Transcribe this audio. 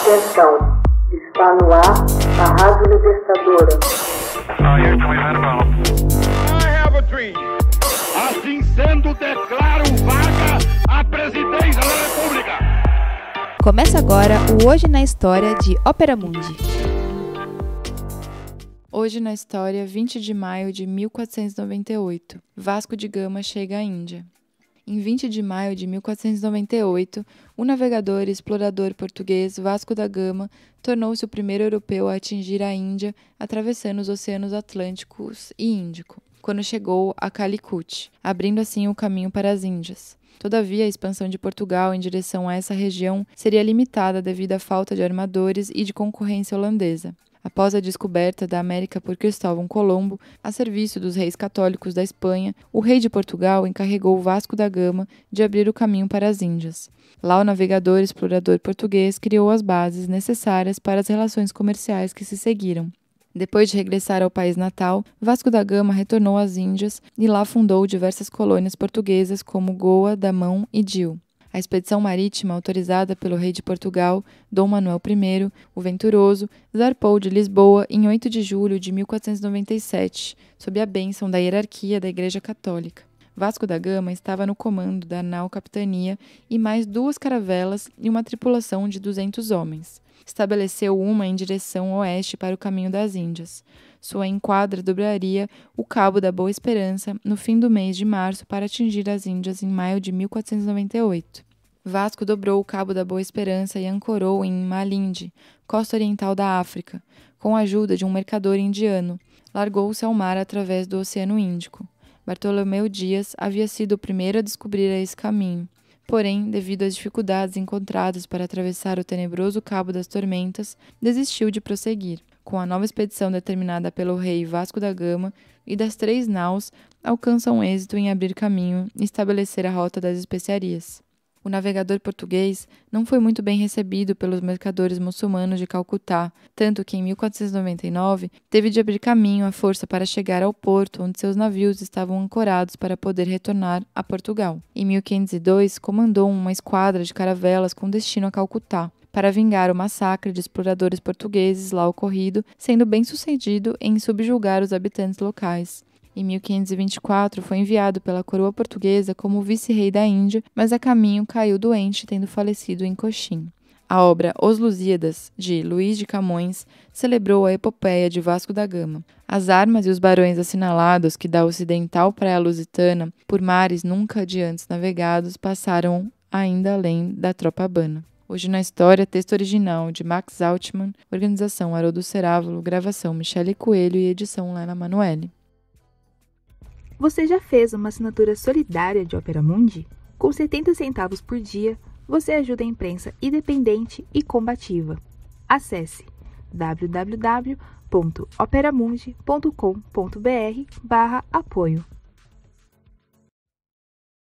Atenção, está no ar a Rádio Libertadora. Assim sendo, declaro vaga a presidência da República. Começa agora o Hoje na História de Ópera Mundi. Hoje na história, 20 de maio de 1498, Vasco de Gama chega à Índia em 20 de maio de 1498, o navegador e explorador português Vasco da Gama tornou-se o primeiro europeu a atingir a Índia atravessando os oceanos Atlânticos e Índico, quando chegou a Calicut, abrindo assim o caminho para as Índias. Todavia, a expansão de Portugal em direção a essa região seria limitada devido à falta de armadores e de concorrência holandesa após a descoberta da América por Cristóvão Colombo, a serviço dos reis católicos da Espanha, o rei de Portugal encarregou Vasco da Gama de abrir o caminho para as Índias. Lá, o navegador explorador português criou as bases necessárias para as relações comerciais que se seguiram. Depois de regressar ao país natal, Vasco da Gama retornou às Índias e lá fundou diversas colônias portuguesas como Goa, Damão e Dil a expedição marítima autorizada pelo rei de Portugal, Dom Manuel I, o Venturoso, zarpou de Lisboa em 8 de julho de 1497, sob a bênção da hierarquia da Igreja Católica. Vasco da Gama estava no comando da nau capitania e mais duas caravelas e uma tripulação de 200 homens. Estabeleceu uma em direção oeste para o caminho das Índias. Sua enquadra dobraria o Cabo da Boa Esperança no fim do mês de março para atingir as Índias em maio de 1498. Vasco dobrou o Cabo da Boa Esperança e ancorou em Malindi, costa oriental da África, com a ajuda de um mercador indiano. Largou-se ao mar através do Oceano Índico. Bartolomeu Dias havia sido o primeiro a descobrir esse caminho. Porém, devido às dificuldades encontradas para atravessar o tenebroso Cabo das Tormentas, desistiu de prosseguir. Com a nova expedição determinada pelo rei Vasco da Gama e das três naus, alcançam um êxito em abrir caminho e estabelecer a rota das especiarias o navegador português não foi muito bem recebido pelos mercadores muçulmanos de Calcutá, tanto que em 1499 teve de abrir caminho à força para chegar ao porto onde seus navios estavam ancorados para poder retornar a Portugal. Em 1502, comandou uma esquadra de caravelas com destino a Calcutá para vingar o massacre de exploradores portugueses lá ocorrido, sendo bem sucedido em subjugar os habitantes locais. Em 1524, foi enviado pela coroa portuguesa como vice-rei da Índia, mas a caminho caiu doente, tendo falecido em Coxim. A obra Os Lusíadas, de Luís de Camões, celebrou a epopeia de Vasco da Gama. As armas e os barões assinalados que da ocidental praia lusitana, por mares nunca antes navegados, passaram ainda além da tropa habana. Hoje na história, texto original de Max Altman, organização Haroldo Cerávulo, gravação Michele Coelho e edição Lena Manoeli. Você já fez uma assinatura solidária de Opera Mundi? Com 70 centavos por dia, você ajuda a imprensa independente e combativa. Acesse www.operamundi.com.br/apoio.